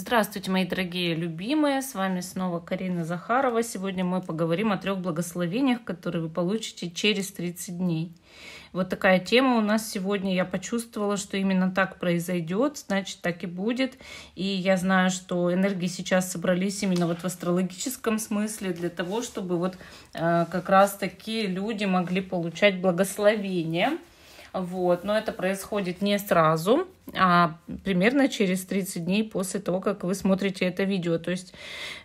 Здравствуйте, мои дорогие любимые! С вами снова Карина Захарова. Сегодня мы поговорим о трех благословениях, которые вы получите через 30 дней. Вот такая тема у нас сегодня. Я почувствовала, что именно так произойдет, значит, так и будет. И я знаю, что энергии сейчас собрались именно вот в астрологическом смысле для того, чтобы вот э, как раз-таки люди могли получать благословение вот, но это происходит не сразу, а примерно через 30 дней после того, как вы смотрите это видео. То есть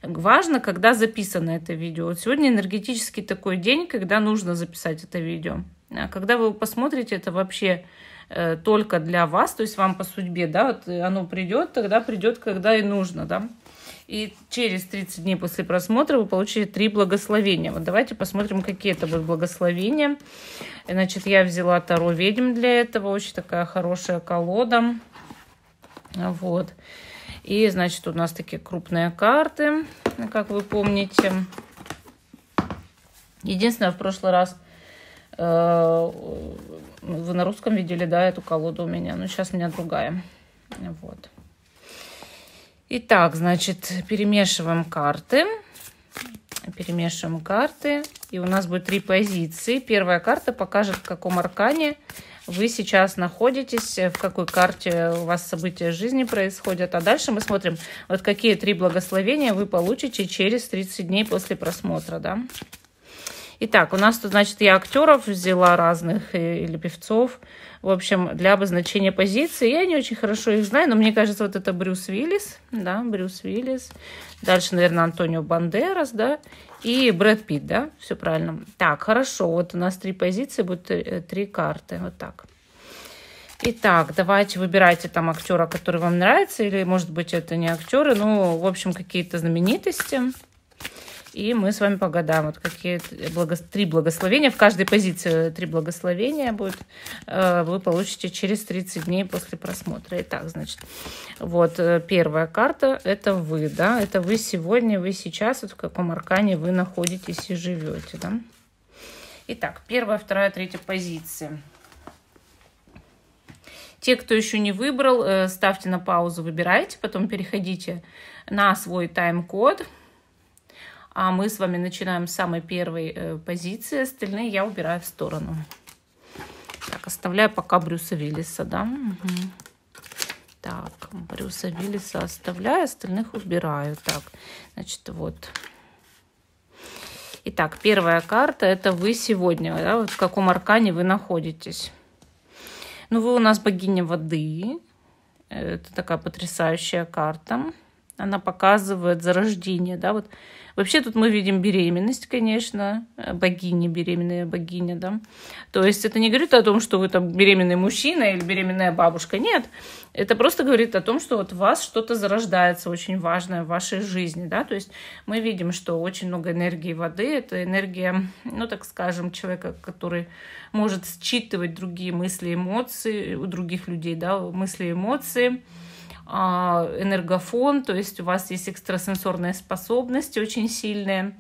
важно, когда записано это видео. Вот сегодня энергетический такой день, когда нужно записать это видео. А когда вы посмотрите, это вообще э, только для вас, то есть вам по судьбе, да, вот оно придет, тогда придет, когда и нужно, да. И через 30 дней после просмотра вы получите три благословения. Вот давайте посмотрим, какие это будут благословения. Значит, я взяла Таро ведьм для этого. Очень такая хорошая колода. Вот. И, значит, у нас такие крупные карты, как вы помните. Единственное, в прошлый раз э, вы на русском видели, да, эту колоду у меня. Но сейчас у меня другая. Вот. Итак, значит, перемешиваем карты. Перемешиваем карты. И у нас будет три позиции. Первая карта покажет, в каком аркане вы сейчас находитесь, в какой карте у вас события жизни происходят. А дальше мы смотрим, вот какие три благословения вы получите через 30 дней после просмотра. Да? Итак, у нас тут, значит, я актеров взяла разных или певцов, в общем, для обозначения позиции. Я не очень хорошо их знаю, но мне кажется, вот это Брюс Уиллис, да, Брюс Уиллис. Дальше, наверное, Антонио Бандерас, да, и Брэд Питт, да, все правильно. Так, хорошо, вот у нас три позиции, будут э, три карты, вот так. Итак, давайте выбирайте там актера, который вам нравится, или, может быть, это не актеры, ну, в общем, какие-то знаменитости. И мы с вами погадаем. Вот какие благо... три благословения. В каждой позиции э, три благословения будет. Э, вы получите через 30 дней после просмотра. Итак, значит, вот э, первая карта. Это вы, да? Это вы сегодня, вы сейчас. Вот в каком аркане вы находитесь и живете, да? Итак, первая, вторая, третья позиции. Те, кто еще не выбрал, ставьте на паузу, выбирайте, потом переходите на свой тайм-код – а мы с вами начинаем с самой первой э, позиции, остальные я убираю в сторону. Так, оставляю пока Брюса Виллиса, да? Угу. Так, Брюса Виллиса оставляю, остальных убираю. Так, значит, вот... Итак, первая карта – это вы сегодня, да, вот в каком аркане вы находитесь. Ну, вы у нас богиня воды. Э, это такая потрясающая карта она показывает зарождение, да, вот. Вообще тут мы видим беременность, конечно, э, богиня, беременная богиня, да. То есть это не говорит о том, что вы там беременный мужчина или беременная бабушка, нет. Это просто говорит о том, что вот в вас что-то зарождается очень важное в вашей жизни, да. То есть мы видим, что очень много энергии воды, это энергия, ну так скажем, человека, который может считывать другие мысли, эмоции у других людей, да, мысли, эмоции а, энергофон, то есть у вас есть экстрасенсорные способности очень сильные.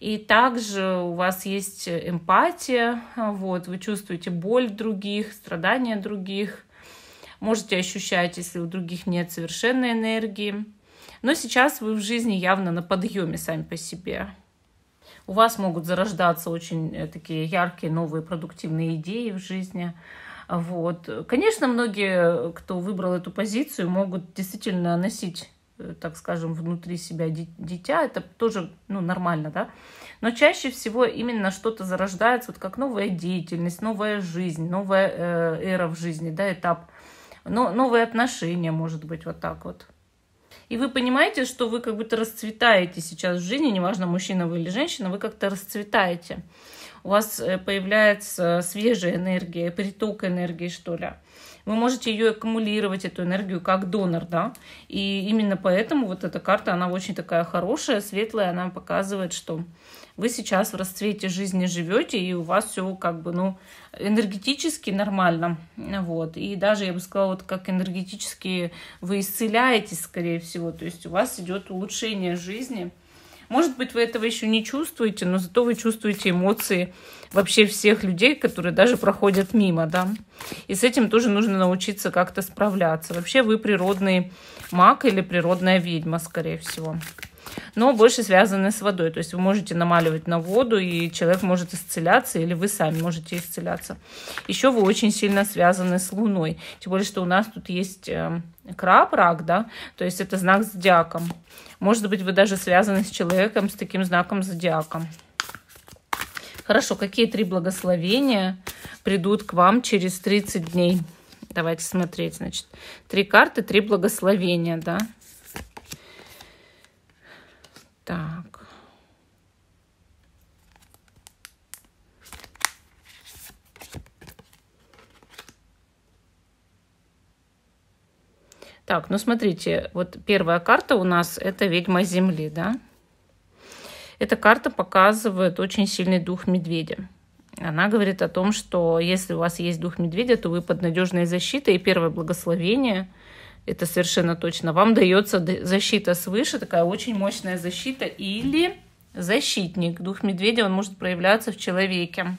И также у вас есть эмпатия, вот, вы чувствуете боль других, страдания других, можете ощущать, если у других нет совершенной энергии. Но сейчас вы в жизни явно на подъеме сами по себе. У вас могут зарождаться очень э, такие яркие, новые, продуктивные идеи в жизни – вот. Конечно, многие, кто выбрал эту позицию, могут действительно носить э, так скажем, внутри себя дитя, это тоже ну, нормально, да. Но чаще всего именно что-то зарождается, вот как новая деятельность, новая жизнь, новая э, эра в жизни, да, этап, но, новые отношения, может быть, вот так вот. И вы понимаете, что вы как будто расцветаете сейчас в жизни, неважно, мужчина вы или женщина, вы как-то расцветаете у вас э, появляется свежая энергия, приток энергии, что ли. Вы можете ее аккумулировать, эту энергию, как донор, да. И именно поэтому вот эта карта, она очень такая хорошая, светлая, она показывает, что вы сейчас в расцвете жизни живете, и у вас все как бы, ну, энергетически нормально, вот, и даже, я бы сказала, вот как энергетически вы исцеляетесь, скорее всего, то есть у вас идет улучшение жизни – может быть, вы этого еще не чувствуете, но зато вы чувствуете эмоции вообще всех людей, которые даже проходят мимо, да. И с этим тоже нужно научиться как-то справляться. Вообще вы природный маг или природная ведьма, скорее всего но больше связаны с водой. То есть вы можете намаливать на воду, и человек может исцеляться, или вы сами можете исцеляться. Еще вы очень сильно связаны с Луной. Тем более, что у нас тут есть э, краб, рак, да, то есть это знак зодиаком. Может быть, вы даже связаны с человеком, с таким знаком зодиаком. Хорошо, какие три благословения придут к вам через 30 дней? Давайте смотреть, значит. Три карты, три благословения, да. Так, ну смотрите, вот первая карта у нас это ведьма земли, да? Эта карта показывает очень сильный дух медведя. Она говорит о том, что если у вас есть дух медведя, то вы под надежной защитой. И первое благословение, это совершенно точно, вам дается защита свыше, такая очень мощная защита. Или защитник. Дух медведя, он может проявляться в человеке.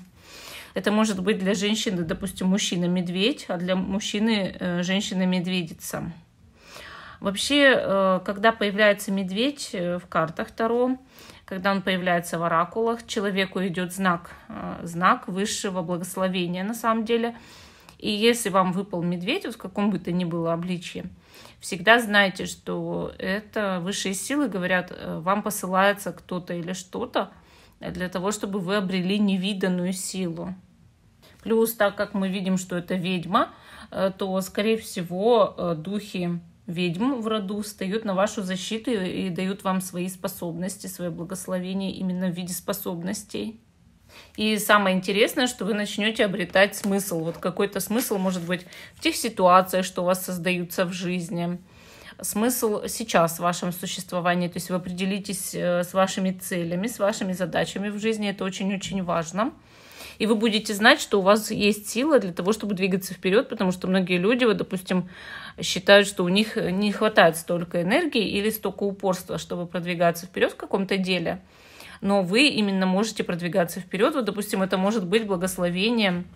Это может быть для женщины, допустим, мужчина-медведь, а для мужчины э, женщина-медведица. Вообще, э, когда появляется медведь э, в картах Таро, когда он появляется в оракулах, человеку идет знак, э, знак высшего благословения на самом деле. И если вам выпал медведь, вот в каком бы то ни было обличье, всегда знайте, что это высшие силы говорят, вам посылается кто-то или что-то для того, чтобы вы обрели невиданную силу. Плюс, так как мы видим, что это ведьма, то, скорее всего, духи ведьм в роду встают на вашу защиту и дают вам свои способности, свое благословение именно в виде способностей. И самое интересное, что вы начнете обретать смысл. Вот какой-то смысл может быть в тех ситуациях, что у вас создаются в жизни. Смысл сейчас в вашем существовании, то есть вы определитесь э, с вашими целями, с вашими задачами в жизни, это очень-очень важно. И вы будете знать, что у вас есть сила для того, чтобы двигаться вперед, потому что многие люди, вот, допустим, считают, что у них не хватает столько энергии или столько упорства, чтобы продвигаться вперед в каком-то деле. Но вы именно можете продвигаться вперед. Вот, допустим, это может быть благословением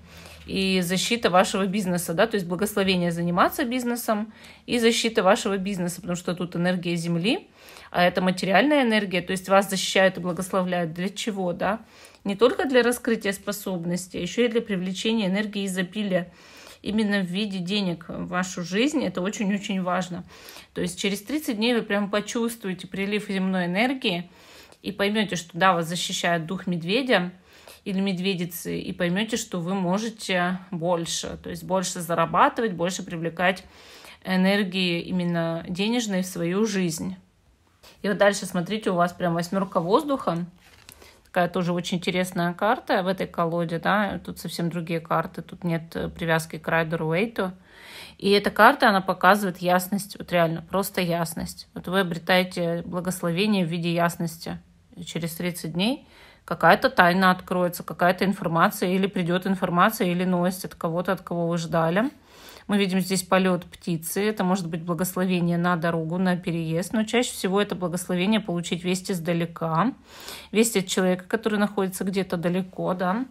и защита вашего бизнеса, да, то есть благословение заниматься бизнесом и защита вашего бизнеса, потому что тут энергия Земли, а это материальная энергия, то есть вас защищают и благословляют для чего, да, не только для раскрытия способностей, а еще и для привлечения энергии изобилия именно в виде денег в вашу жизнь. Это очень-очень важно. То есть через 30 дней вы прям почувствуете прилив земной энергии и поймете, что да, вас защищает дух медведя или медведицы, и поймете, что вы можете больше, то есть больше зарабатывать, больше привлекать энергии именно денежной в свою жизнь. И вот дальше, смотрите, у вас прям восьмерка воздуха такая тоже очень интересная карта в этой колоде, да, тут совсем другие карты, тут нет э, привязки к райдеру Уэйту. И эта карта, она показывает ясность, вот реально, просто ясность. Вот вы обретаете благословение в виде ясности через 30 дней, какая-то тайна откроется, какая-то информация, или придет информация, или новость от кого-то, от кого вы ждали – мы видим здесь полет птицы. Это может быть благословение на дорогу, на переезд. Но чаще всего это благословение получить весть издалека. Весть от человека, который находится где-то далеко, да.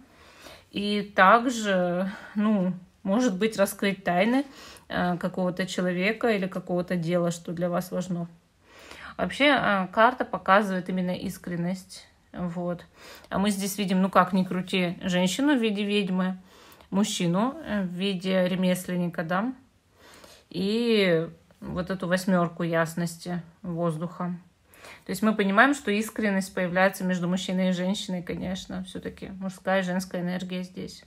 И также, ну, может быть, раскрыть тайны э, какого-то человека или какого-то дела, что для вас важно. Вообще, э, карта показывает именно искренность. Вот. А мы здесь видим, ну как ни крути, женщину в виде ведьмы мужчину э, в виде ремесленника, да, и вот эту восьмерку ясности воздуха. То есть мы понимаем, что искренность появляется между мужчиной и женщиной, конечно, все-таки мужская и женская энергия здесь.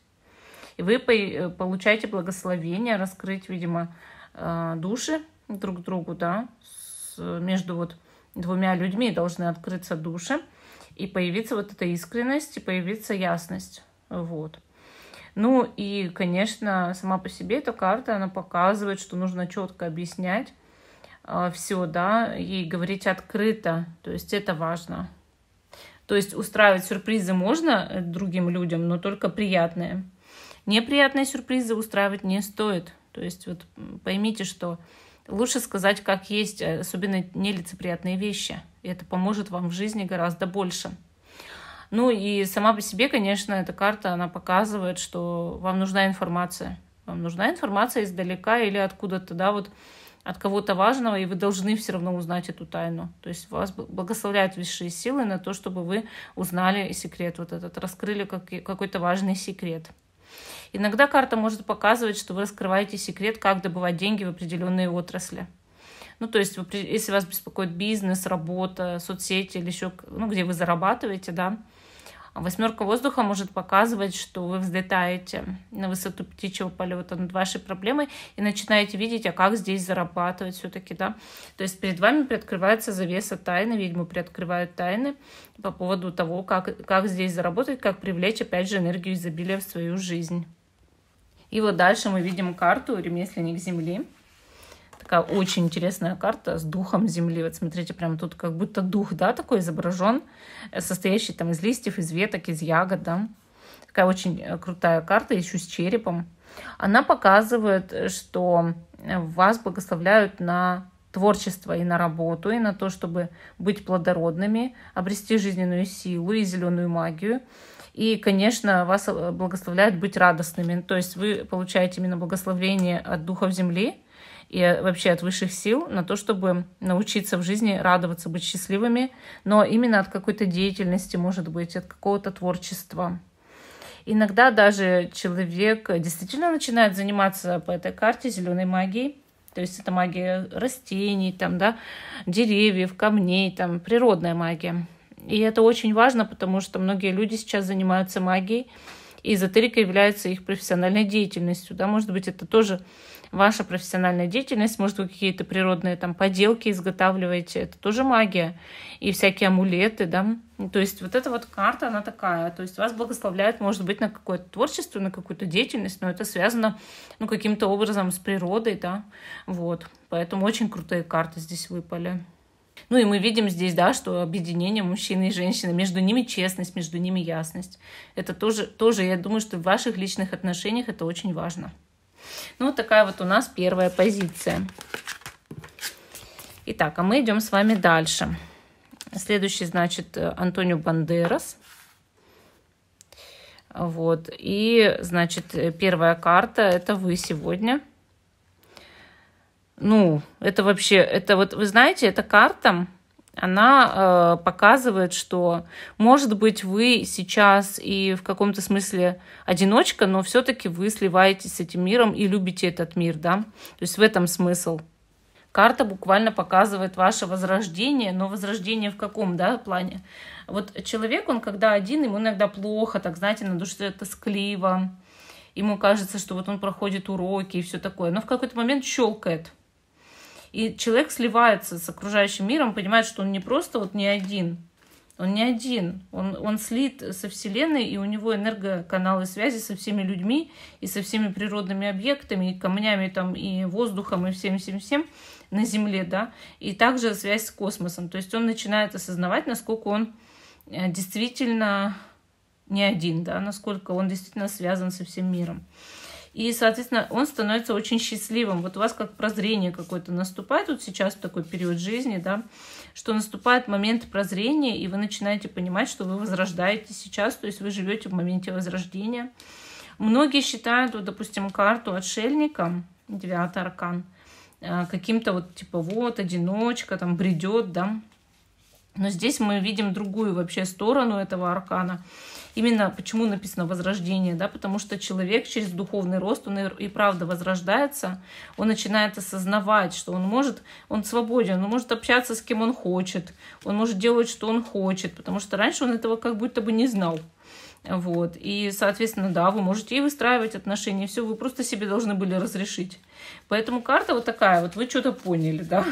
И вы э, получаете благословение раскрыть, видимо, э, души друг другу, да, между вот двумя людьми должны открыться души и появиться вот эта искренность и появиться ясность, вот. Ну и, конечно, сама по себе эта карта, она показывает, что нужно четко объяснять а, все, да, и говорить открыто, то есть это важно. То есть устраивать сюрпризы можно другим людям, но только приятные. Неприятные сюрпризы устраивать не стоит. То есть вот поймите, что лучше сказать как есть, э, особенно нелицеприятные вещи. это поможет вам в жизни гораздо больше. Ну и сама по себе, конечно, эта карта, она показывает, что вам нужна информация. Вам нужна информация издалека или откуда-то, да, вот от кого-то важного, и вы должны все равно узнать эту тайну. То есть вас благословляют высшие силы на то, чтобы вы узнали секрет вот этот, раскрыли какой-то важный секрет. Иногда карта может показывать, что вы раскрываете секрет, как добывать деньги в определенные отрасли. Ну, то есть, если вас беспокоит бизнес, работа, соцсети или еще, ну, где вы зарабатываете, да, Восьмерка воздуха может показывать, что вы взлетаете на высоту птичьего полета над вашей проблемой и начинаете видеть, а как здесь зарабатывать все-таки, да. То есть перед вами приоткрывается завеса тайны, ведьмы приоткрывают тайны по поводу того, как, как здесь заработать, как привлечь, опять же, энергию изобилия в свою жизнь. И вот дальше мы видим карту «Ремесленник Земли». Такая очень интересная карта с духом земли. Вот смотрите, прям тут как будто дух, да, такой изображен, э, состоящий там из листьев, из веток, из ягод, да. Такая очень э, крутая карта, еще с черепом. Она показывает, что э, вас благословляют на творчество и на работу, и на то, чтобы быть плодородными, обрести жизненную силу и зеленую магию. И, конечно, вас благословляют быть радостными. То есть вы получаете именно благословение от Духов Земли, и э, вообще от высших сил на то, чтобы научиться в жизни радоваться, быть счастливыми, но именно от какой-то деятельности, может быть, от какого-то творчества. Иногда даже человек действительно начинает заниматься по этой карте зеленой магией, то есть это магия растений, там, да, деревьев, камней, там, природная магия. И это очень важно, потому что многие люди сейчас занимаются магией, и эзотерика является их профессиональной деятельностью. Да? Может быть, это тоже ваша профессиональная деятельность, может, вы какие-то природные там поделки изготавливаете, это тоже магия, и всякие амулеты, да, то есть вот эта вот карта, она такая, то есть вас благословляет, может быть, на какое-то творчество, на какую-то деятельность, но это связано, ну, каким-то образом с природой, да, вот, поэтому очень крутые карты здесь выпали. Ну и мы видим здесь, да, что объединение мужчины и женщины, между ними честность, между ними ясность. Это тоже, тоже я думаю, что в ваших личных отношениях это очень важно. Ну, вот такая вот у нас первая позиция. Итак, а мы идем с вами дальше. Следующий, значит, Антонио Бандерас. Вот. И, значит, первая карта – это вы сегодня. Ну, это вообще, это вот, вы знаете, эта карта, она э, показывает, что, может быть, вы сейчас и в каком-то смысле одиночка, но все-таки вы сливаетесь с этим миром и любите этот мир, да? То есть в этом смысл. Карта буквально показывает ваше возрождение, но возрождение в каком, да, плане? Вот человек, он когда один, ему иногда плохо, так, знаете, на душе это скливо, ему кажется, что вот он проходит уроки и все такое, но в какой-то момент щелкает – и человек сливается с окружающим миром, понимает, что он не просто вот не один, он не один, он, он слит со Вселенной, и у него энергоканалы связи со всеми людьми, и со всеми природными объектами, и камнями, там, и воздухом, и всем-всем-всем на Земле, да, и также связь с космосом. То есть он начинает осознавать, насколько он э, действительно не один, да, насколько он действительно связан со всем миром. И, соответственно, он становится очень счастливым. Вот у вас как прозрение какое-то наступает вот сейчас такой период жизни, да, что наступает момент прозрения, и вы начинаете понимать, что вы возрождаете сейчас, то есть вы живете в моменте возрождения. Многие считают, вот, допустим, карту отшельника, девятый аркан, э, каким-то вот типа вот одиночка, там бредет, да. Но здесь мы видим другую вообще сторону этого аркана именно почему написано возрождение, да, потому что человек через духовный рост, он и правда возрождается, он начинает осознавать, что он может, он свободен, он может общаться с кем он хочет, он может делать, что он хочет, потому что раньше он этого как будто бы не знал. Вот. И, соответственно, да, вы можете и выстраивать отношения, все, вы просто себе должны были разрешить. Поэтому карта вот такая, вот вы что-то поняли, да.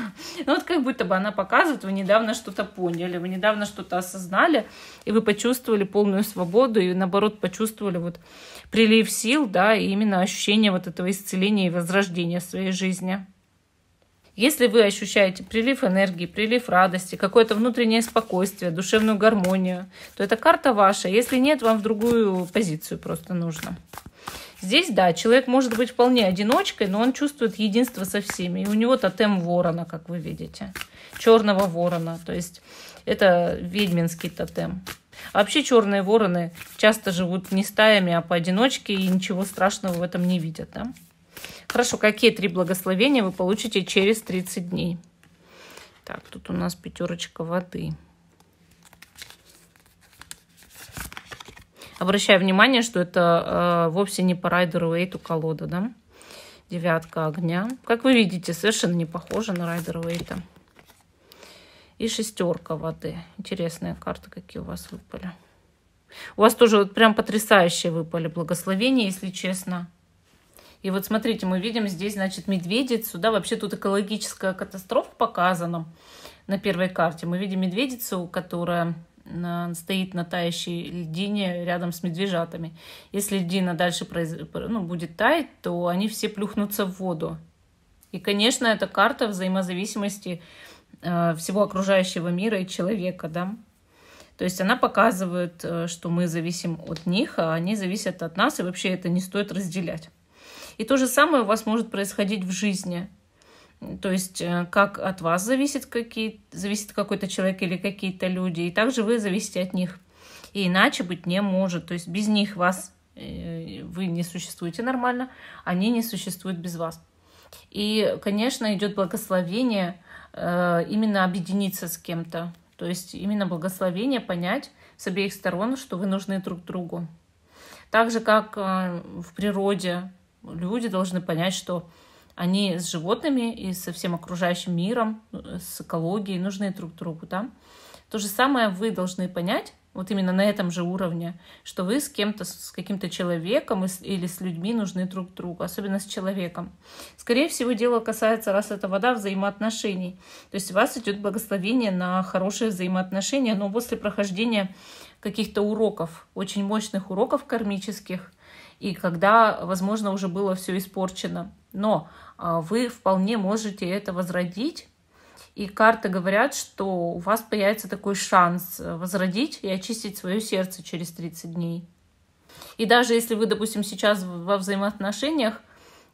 Ну вот как будто бы она показывает, вы недавно что-то поняли, вы недавно что-то осознали, и вы почувствовали полную свободу, и наоборот почувствовали вот прилив сил, да, и именно ощущение вот этого исцеления и возрождения в своей жизни. Если вы ощущаете прилив энергии, прилив радости, какое-то внутреннее спокойствие, душевную гармонию, то эта карта ваша. Если нет, вам в другую позицию просто нужно. Здесь, да, человек может быть вполне одиночкой, но он чувствует единство со всеми. И у него тотем ворона, как вы видите. Черного ворона. То есть это ведьминский тотем. А вообще черные вороны часто живут не стаями, а поодиночке, и ничего страшного в этом не видят. Да? Хорошо, какие три благословения вы получите через 30 дней? Так, тут у нас пятерочка воды. Обращаю внимание, что это э, вовсе не по Райдеру Эйту колода, да? Девятка огня. Как вы видите, совершенно не похожа на Райдеру Эйта. И шестерка воды. Интересные карты, какие у вас выпали. У вас тоже вот прям потрясающие выпали благословения, если честно. И вот смотрите, мы видим здесь, значит, медведицу, да, вообще тут экологическая катастрофа показана на первой карте. Мы видим медведицу, которая на стоит на тающей льдине рядом с медвежатами. Если льдина дальше произ... ну, будет таять, то они все плюхнутся в воду. И, конечно, это карта взаимозависимости э, всего окружающего мира и человека, да. То есть она показывает, э, что мы зависим от них, а они зависят от нас, и вообще это не стоит разделять. И то же самое у вас может происходить в жизни – то есть э, как от вас зависит, какие, зависит какой-то человек или какие-то люди, и также вы зависите от них. И иначе быть не может. То есть без них вас э, вы не существуете нормально, они не существуют без вас. И, конечно, идет благословение э, именно объединиться с кем-то. То есть именно благословение понять с обеих сторон, что вы нужны друг другу. Так же, как в природе, люди должны понять, что они с животными и со всем окружающим миром, с экологией нужны друг другу, да. То же самое вы должны понять, вот именно на этом же уровне, что вы с кем-то, с каким-то человеком или с людьми нужны друг другу, особенно с человеком. Скорее всего, дело касается, раз это вода, взаимоотношений. То есть у вас идет благословение на хорошие взаимоотношения, но после прохождения каких-то уроков, очень мощных уроков кармических, и когда, возможно, уже было все испорчено. Но а, вы вполне можете это возродить. И карты говорят, что у вас появится такой шанс э, возродить и очистить свое сердце через 30 дней. И даже если вы, допустим, сейчас во взаимоотношениях,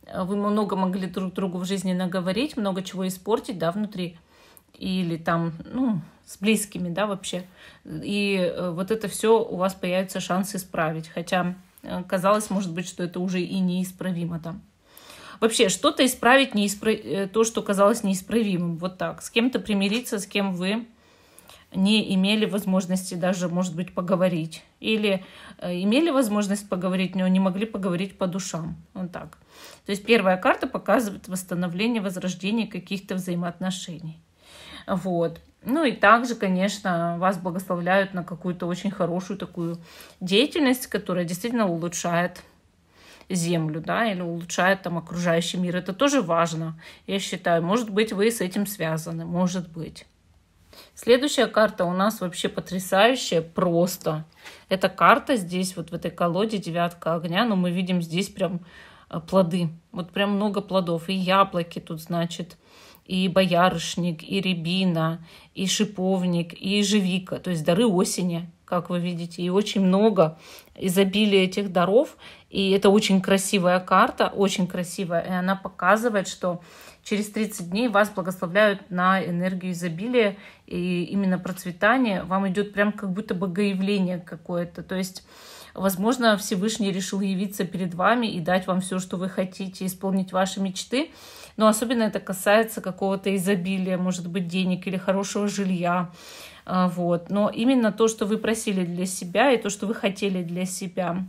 э, вы много могли друг другу в жизни наговорить, много чего испортить, да, внутри, или там, ну, с близкими, да, вообще. И э, вот это все у вас появится шанс исправить. Хотя казалось, может быть, что это уже и неисправимо там. Да вообще что-то исправить не испро э, то, что казалось неисправимым. Вот так. С кем-то примириться, с кем вы не имели возможности даже, может быть, поговорить. Или э, имели возможность поговорить, но не могли поговорить по душам. Вот так. То есть первая карта показывает восстановление, возрождение каких-то взаимоотношений. Вот. Ну и также, конечно, вас благословляют на какую-то очень хорошую такую деятельность, которая действительно улучшает землю, да, или улучшают там окружающий мир. Это тоже важно, я считаю. Может быть, вы с этим связаны, может быть. Следующая карта у нас вообще потрясающая, просто. Это карта здесь, вот в этой колоде девятка огня, но мы видим здесь прям э, плоды. Вот прям много плодов. И яблоки тут, значит, и боярышник, и рябина, и шиповник, и ежевика. То есть дары осени как вы видите, и очень много изобилия этих даров. И это очень красивая карта, очень красивая. И она показывает, что через 30 дней вас благословляют на энергию изобилия. И именно процветание вам идет прям как будто богоявление какое-то. То есть Возможно, Всевышний решил явиться перед вами и дать вам все, что вы хотите, исполнить ваши мечты. Но особенно это касается какого-то изобилия, может быть, денег или хорошего жилья. А, вот. Но именно то, что вы просили для себя и то, что вы хотели для себя.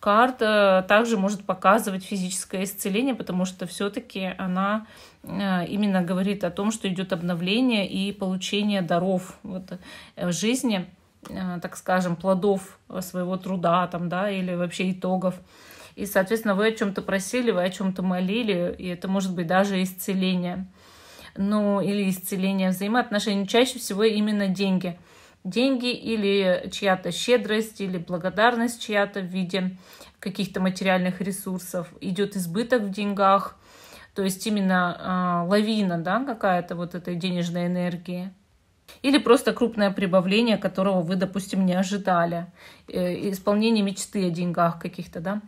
Карта также может показывать физическое исцеление, потому что все-таки она э, именно говорит о том, что идет обновление и получение даров вот, э, жизни, э, так скажем, плодов своего труда там, да, или вообще итогов. И, соответственно, вы о чем-то просили, вы о чем-то молили, и это может быть даже исцеление ну, или исцеление взаимоотношений, чаще всего именно деньги. Деньги или чья-то щедрость, или благодарность чья-то в виде каких-то материальных ресурсов. Идет избыток в деньгах, то есть именно э, лавина, да, какая-то вот этой денежной энергии. Или просто крупное прибавление, которого вы, допустим, не ожидали. Э, исполнение мечты о деньгах каких-то, да.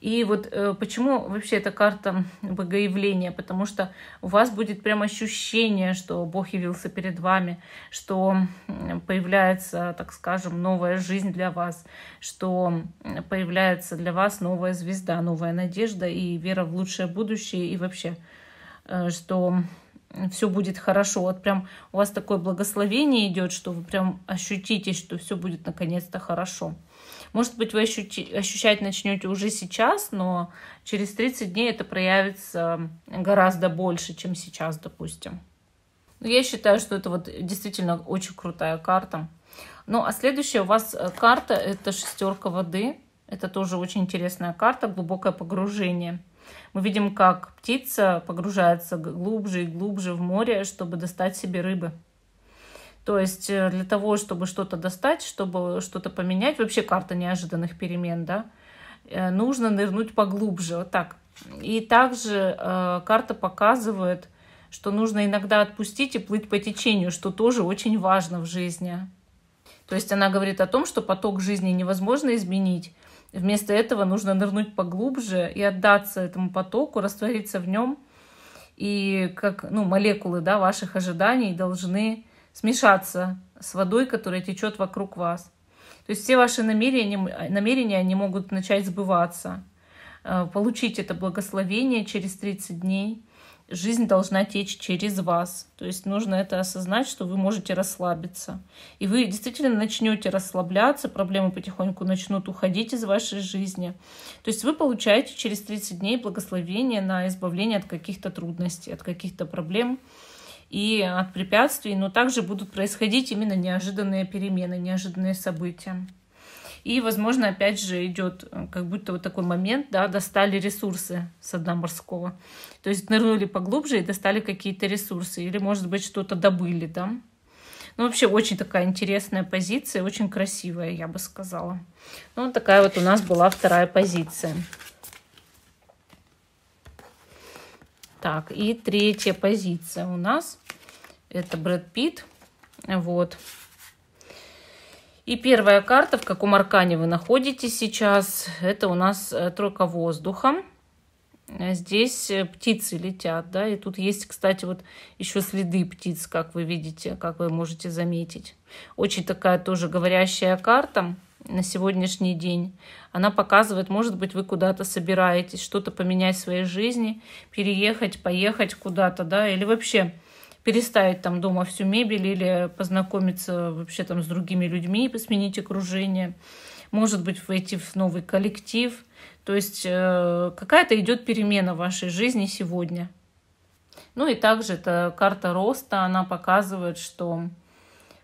И вот э, почему вообще эта карта богоявления? Потому что у вас будет прям ощущение, что Бог явился перед вами, что появляется, так скажем, новая жизнь для вас, что появляется для вас новая звезда, новая надежда и вера в лучшее будущее и вообще, э, что все будет хорошо. Вот прям у вас такое благословение идет, что вы прям ощутите, что все будет наконец-то хорошо. Может быть, вы ощути, ощущать начнете уже сейчас, но через 30 дней это проявится гораздо больше, чем сейчас, допустим. Ну, я считаю, что это вот действительно очень крутая карта. Ну, а следующая у вас э, карта – это шестерка воды. Это тоже очень интересная карта, глубокое погружение – мы видим, как птица погружается глубже и глубже в море, чтобы достать себе рыбы. То есть э, для того, чтобы что-то достать, чтобы что-то поменять, вообще карта неожиданных перемен, да, э, нужно нырнуть поглубже, вот так. И также э, карта показывает, что нужно иногда отпустить и плыть по течению, что тоже очень важно в жизни. То есть она говорит о том, что поток жизни невозможно изменить, Вместо этого нужно нырнуть поглубже и отдаться этому потоку, раствориться в нем. И как ну, молекулы да, ваших ожиданий должны смешаться с водой, которая течет вокруг вас. То есть все ваши намерения, намерения они могут начать сбываться. Э, получить это благословение через 30 дней – жизнь должна течь через вас. То есть нужно это осознать, что вы можете расслабиться. И вы действительно начнете расслабляться, проблемы потихоньку начнут уходить из вашей жизни. То есть вы получаете через 30 дней благословение на избавление от каких-то трудностей, от каких-то проблем и от препятствий, но также будут происходить именно неожиданные перемены, неожиданные события. И, возможно, опять же идет э, как будто вот такой момент, да, достали ресурсы с дна морского. То есть нырнули поглубже и достали какие-то ресурсы. Или, может быть, что-то добыли, да. Ну, вообще, очень такая интересная позиция, очень красивая, я бы сказала. Ну, такая вот у нас была вторая позиция. Так, и третья позиция у нас. Это Брэд Питт. Вот. И первая карта, в каком аркане вы находитесь сейчас, это у нас э, тройка воздуха. Э, здесь э, птицы летят, да, и тут есть, кстати, вот еще следы птиц, как вы видите, как вы можете заметить. Очень такая тоже говорящая карта на сегодняшний день. Она показывает, может быть, вы куда-то собираетесь, что-то поменять в своей жизни, переехать, поехать куда-то, да, или вообще переставить там дома всю мебель или познакомиться вообще там с другими людьми, посменить окружение, может быть, войти в новый коллектив. То есть э, какая-то идет перемена в вашей жизни сегодня. Ну и также эта карта роста, она показывает, что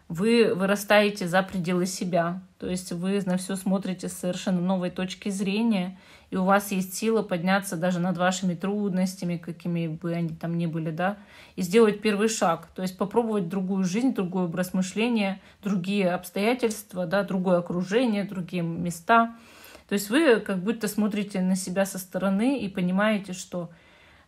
вы вырастаете за пределы себя. То есть вы на все смотрите с совершенно новой точки зрения, и у вас есть сила подняться даже над вашими трудностями, какими бы они там ни были, да, и сделать первый шаг. То есть попробовать другую жизнь, другой образ мышления, другие обстоятельства, да, другое окружение, другие места. То есть вы как будто смотрите на себя со стороны и понимаете, что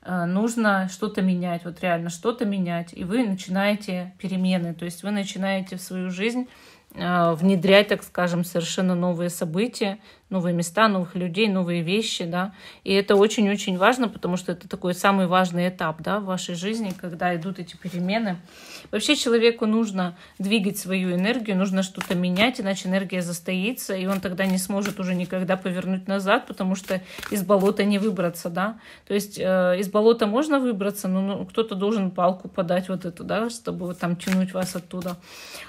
Э, нужно что-то менять, вот реально что-то менять, и вы начинаете перемены, то есть вы начинаете в свою жизнь э, внедрять, так скажем, совершенно новые события, новые места, новых людей, новые вещи, да. И это очень-очень важно, потому что это такой самый важный этап, да, в вашей жизни, когда идут эти перемены. Вообще человеку нужно двигать свою энергию, нужно что-то менять, иначе энергия застоится, и он тогда не сможет уже никогда повернуть назад, потому что из болота не выбраться, да. То есть э, из болота можно выбраться, но ну, кто-то должен палку подать вот эту, да, чтобы вот там тянуть вас оттуда.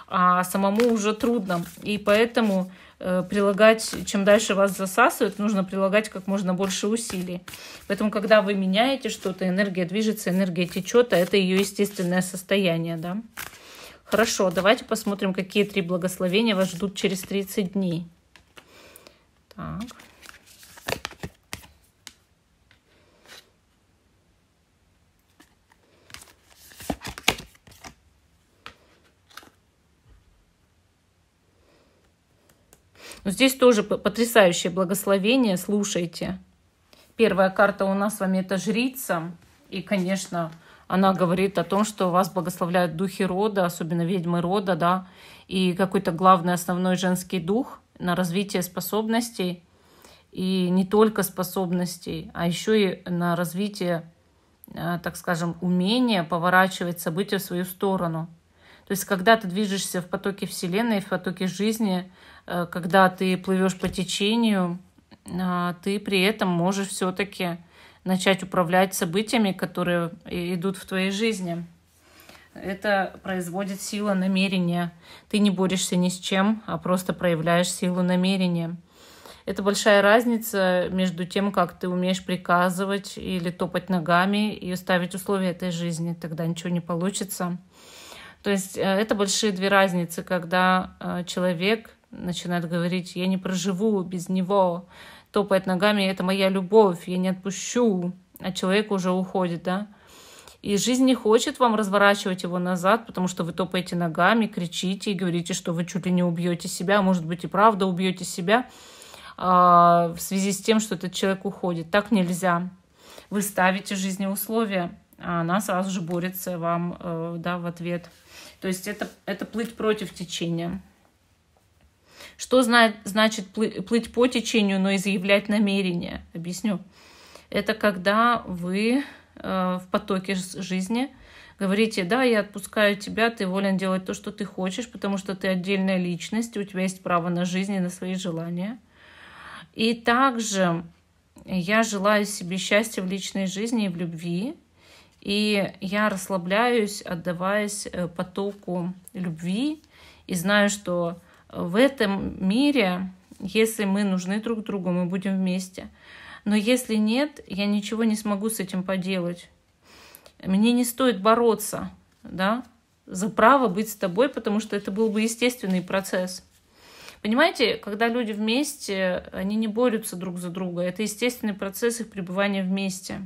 А самому уже трудно. И поэтому Э, прилагать, чем дальше вас засасывают нужно прилагать как можно больше усилий. Поэтому, когда вы меняете что-то, энергия движется, энергия течет, а это ее естественное состояние, да. Хорошо, давайте посмотрим, какие три благословения вас ждут через 30 дней. Так. Но ну, здесь тоже потрясающее благословение, слушайте. Первая карта у нас с вами это жрица. И, конечно, она говорит о том, что вас благословляют духи рода, особенно ведьмы рода, да, и какой-то главный основной женский дух на развитие способностей, и не только способностей, а еще и на развитие, э, так скажем, умения поворачивать события в свою сторону. То есть, когда ты движешься в потоке Вселенной, в потоке жизни, Э, когда ты плывешь по течению, а, ты при этом можешь все-таки начать управлять событиями, которые э, идут в твоей жизни. Это производит сила намерения. Ты не борешься ни с чем, а просто проявляешь силу намерения. Это большая разница между тем, как ты умеешь приказывать или топать ногами и ставить условия этой жизни. Тогда ничего не получится. То есть э, это большие две разницы, когда человек начинает говорить, я не проживу без него, топает ногами, это моя любовь, я не отпущу, а человек уже уходит, да. И жизнь не хочет вам разворачивать его назад, потому что вы топаете ногами, кричите и говорите, что вы чуть ли не убьете себя, а может быть и правда убьете себя а, в связи с тем, что этот человек уходит. Так нельзя. Вы ставите жизни условия, а она сразу же борется вам э, да, в ответ. То есть это, это плыть против течения. Что значит плыть по течению, но изъявлять намерение? Объясню. Это когда вы э, в потоке жизни говорите, да, я отпускаю тебя, ты волен делать то, что ты хочешь, потому что ты отдельная личность, у тебя есть право на жизнь и на свои желания. И также я желаю себе счастья в личной жизни и в любви, и я расслабляюсь, отдаваясь э, потоку любви, и знаю, что в этом мире, если мы нужны друг другу, мы будем вместе. Но если нет, я ничего не смогу с этим поделать. Мне не стоит бороться, да, за право быть с тобой, потому что это был бы естественный процесс. Понимаете, когда люди вместе, они не борются друг за друга. Это естественный процесс их пребывания вместе.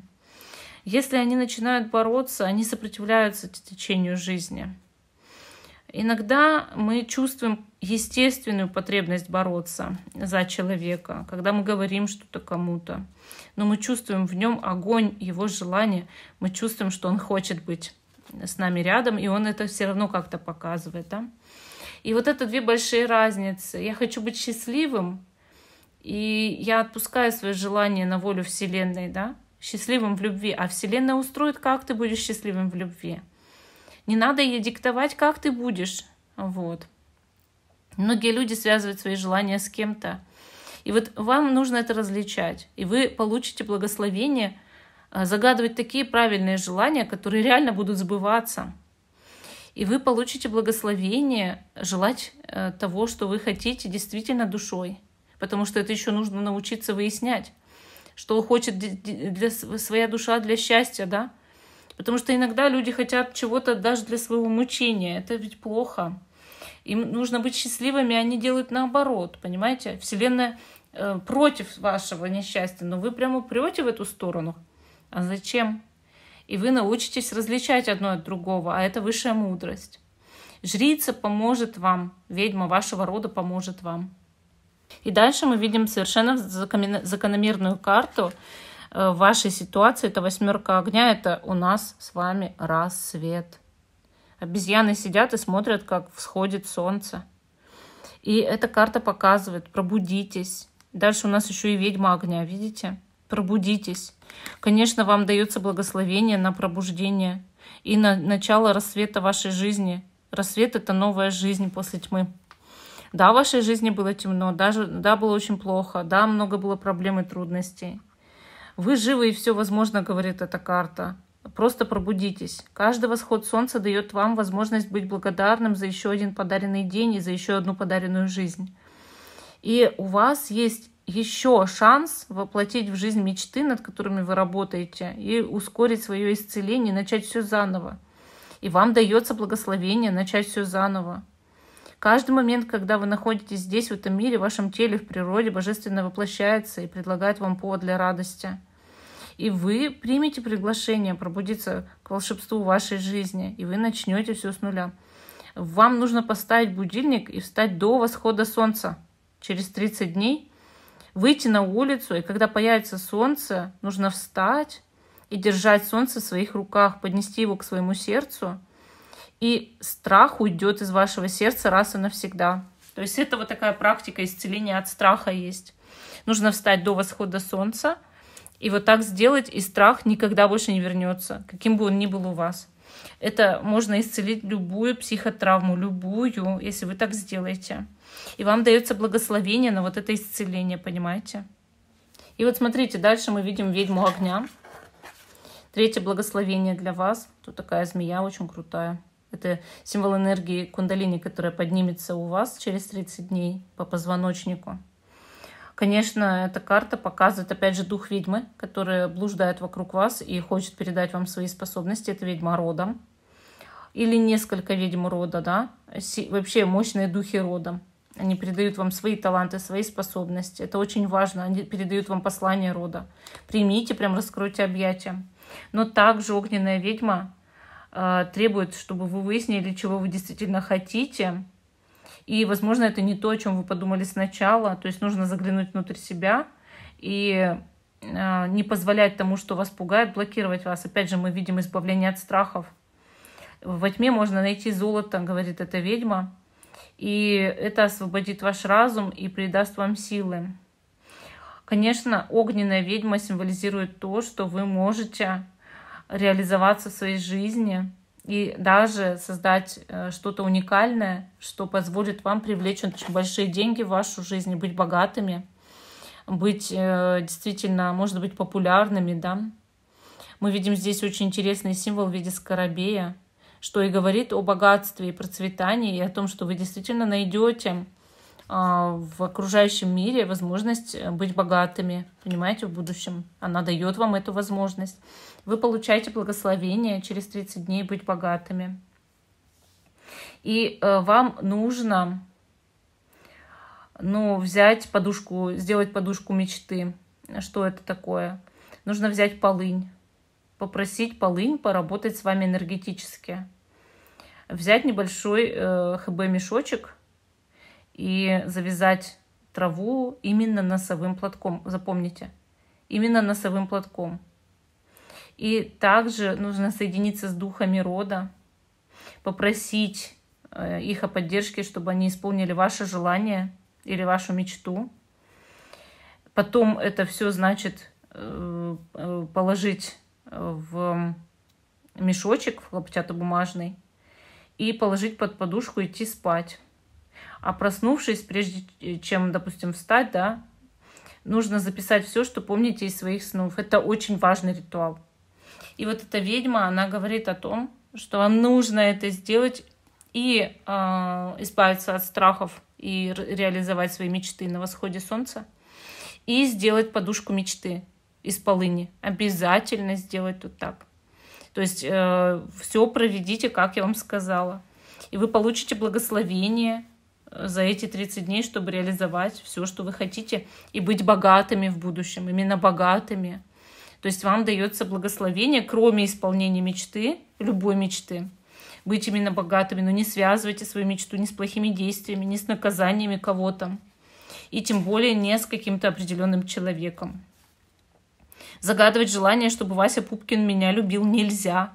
Если они начинают бороться, они сопротивляются течению жизни. Иногда мы чувствуем естественную потребность бороться за человека, когда мы говорим что-то кому-то, но мы чувствуем в нем огонь, его желание, мы чувствуем, что он хочет быть с нами рядом, и он это все равно как-то показывает. Да? И вот это две большие разницы. Я хочу быть счастливым, и я отпускаю свои желания на волю Вселенной, да, счастливым в любви, а Вселенная устроит, как ты будешь счастливым в любви. Не надо ей диктовать, как ты будешь, вот. Многие люди связывают свои желания с кем-то. И вот вам нужно это различать. И вы получите благословение а, загадывать такие правильные желания, которые реально будут сбываться. И вы получите благословение желать э, того, что вы хотите действительно душой. Потому что это еще нужно научиться выяснять, что хочет для, своя душа для счастья, да? Потому что иногда люди хотят чего-то даже для своего мучения. Это ведь плохо. Им нужно быть счастливыми, они делают наоборот, понимаете? Вселенная э, против вашего несчастья, но вы прямо прете в эту сторону. А зачем? И вы научитесь различать одно от другого, а это высшая мудрость. Жрица поможет вам, ведьма вашего рода поможет вам. И дальше мы видим совершенно закономерную карту э, вашей ситуации. Это восьмерка огня, это у нас с вами рассвет. Обезьяны сидят и смотрят, как всходит солнце. И эта карта показывает, пробудитесь. Дальше у нас еще и ведьма огня, видите? Пробудитесь. Конечно, вам дается благословение на пробуждение и на начало рассвета вашей жизни. Рассвет — это новая жизнь после тьмы. Да, в вашей жизни было темно, даже, да, было очень плохо, да, много было проблем и трудностей. Вы живы, и все возможно, говорит эта карта. Просто пробудитесь. Каждый восход солнца дает вам возможность быть благодарным за еще один подаренный день и за еще одну подаренную жизнь. И у вас есть еще шанс воплотить в жизнь мечты, над которыми вы работаете, и ускорить свое исцеление, начать все заново. И вам дается благословение начать все заново. Каждый момент, когда вы находитесь здесь, в этом мире, в вашем теле, в природе, божественно воплощается и предлагает вам повод для радости – и вы примете приглашение пробудиться к волшебству вашей жизни, и вы начнете все с нуля. Вам нужно поставить будильник и встать до восхода солнца через 30 дней, выйти на улицу, и когда появится солнце, нужно встать и держать солнце в своих руках, поднести его к своему сердцу, и страх уйдет из вашего сердца раз и навсегда. То есть это вот такая практика исцеления от страха есть. Нужно встать до восхода солнца – и вот так сделать, и страх никогда больше не вернется, каким бы он ни был у вас. Это можно исцелить любую психотравму, любую, если вы так сделаете. И вам дается благословение на вот это исцеление, понимаете? И вот смотрите, дальше мы видим ведьму огня. Третье благословение для вас. Тут такая змея очень крутая. Это символ энергии кундалини, которая поднимется у вас через 30 дней по позвоночнику. Конечно, эта карта показывает, опять же, дух ведьмы, которая блуждает вокруг вас и хочет передать вам свои способности. Это ведьма рода. Или несколько ведьм рода, да. Вообще мощные духи рода. Они передают вам свои таланты, свои способности. Это очень важно. Они передают вам послание рода. Примите, прям раскройте объятия. Но также огненная ведьма э, требует, чтобы вы выяснили, чего вы действительно хотите, и, возможно, это не то, о чем вы подумали сначала. То есть нужно заглянуть внутрь себя и а, не позволять тому, что вас пугает, блокировать вас. Опять же, мы видим избавление от страхов. Во тьме можно найти золото, говорит эта ведьма. И это освободит ваш разум и придаст вам силы. Конечно, огненная ведьма символизирует то, что вы можете реализоваться в своей жизни, и даже создать э, что-то уникальное, что позволит вам привлечь очень большие деньги в вашу жизнь, быть богатыми, быть э, действительно, может быть, популярными, да. Мы видим здесь очень интересный символ в виде скоробея, что и говорит о богатстве и процветании, и о том, что вы действительно найдете а, в окружающем мире возможность э, быть богатыми, понимаете, в будущем. Она дает вам эту возможность. Вы получаете благословение через 30 дней быть богатыми. И э, вам нужно ну, взять подушку, сделать подушку мечты. Что это такое? Нужно взять полынь, попросить полынь поработать с вами энергетически. Взять небольшой э, ХБ-мешочек – и завязать траву именно носовым платком. Запомните, именно носовым платком. И также нужно соединиться с духами рода, попросить э, их о поддержке, чтобы они исполнили ваше желание или вашу мечту. Потом это все значит э, э, положить в мешочек в хлопчатобумажный и положить под подушку идти спать. А проснувшись, прежде чем, допустим, встать, да, нужно записать все, что помните из своих снов. Это очень важный ритуал. И вот эта ведьма, она говорит о том, что вам нужно это сделать и э, избавиться от страхов и реализовать свои мечты на восходе солнца. И сделать подушку мечты из полыни. Обязательно сделать вот так. То есть э, все проведите, как я вам сказала. И вы получите благословение, за эти 30 дней, чтобы реализовать все, что вы хотите, и быть богатыми в будущем, именно богатыми. То есть вам дается благословение, кроме исполнения мечты, любой мечты. Быть именно богатыми, но не связывайте свою мечту ни с плохими действиями, ни с наказаниями кого-то. И тем более не с каким-то определенным человеком. Загадывать желание, чтобы Вася Пупкин меня любил, нельзя.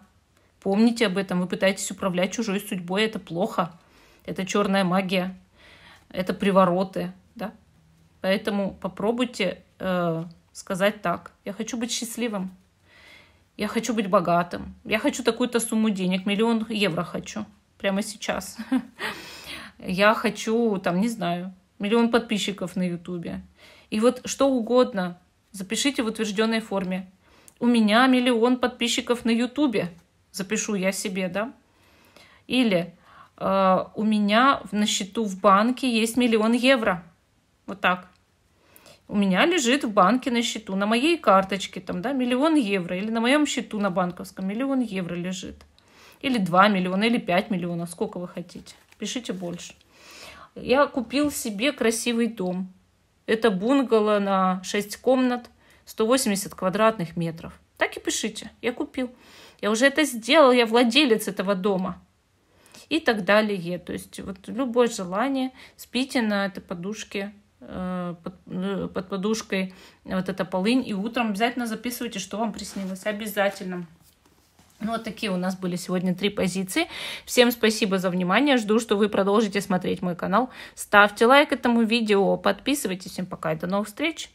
Помните об этом. Вы пытаетесь управлять чужой судьбой, это плохо. Это черная магия это привороты, да. Поэтому попробуйте э, сказать так. Я хочу быть счастливым. Я хочу быть богатым. Я хочу такую-то сумму денег. Миллион евро хочу. Прямо сейчас. Я хочу, там, не знаю, миллион подписчиков на Ютубе. И вот что угодно запишите в утвержденной форме. У меня миллион подписчиков на Ютубе. Запишу я себе, да? Или Э, у меня на счету в банке есть миллион евро. Вот так. У меня лежит в банке на счету, на моей карточке там, да, миллион евро, или на моем счету на банковском миллион евро лежит. Или 2 миллиона, или 5 миллионов, сколько вы хотите. Пишите больше. Я купил себе красивый дом. Это бунгало на 6 комнат, 180 квадратных метров. Так и пишите. Я купил. Я уже это сделал, я владелец этого дома и так далее. То есть вот любое желание спите на этой подушке э, под, э, под подушкой вот эта полынь и утром обязательно записывайте, что вам приснилось, обязательно. Ну, вот такие у нас были сегодня три позиции. Всем спасибо за внимание. Жду, что вы продолжите смотреть мой канал. Ставьте лайк этому видео, подписывайтесь. Всем пока и до новых встреч!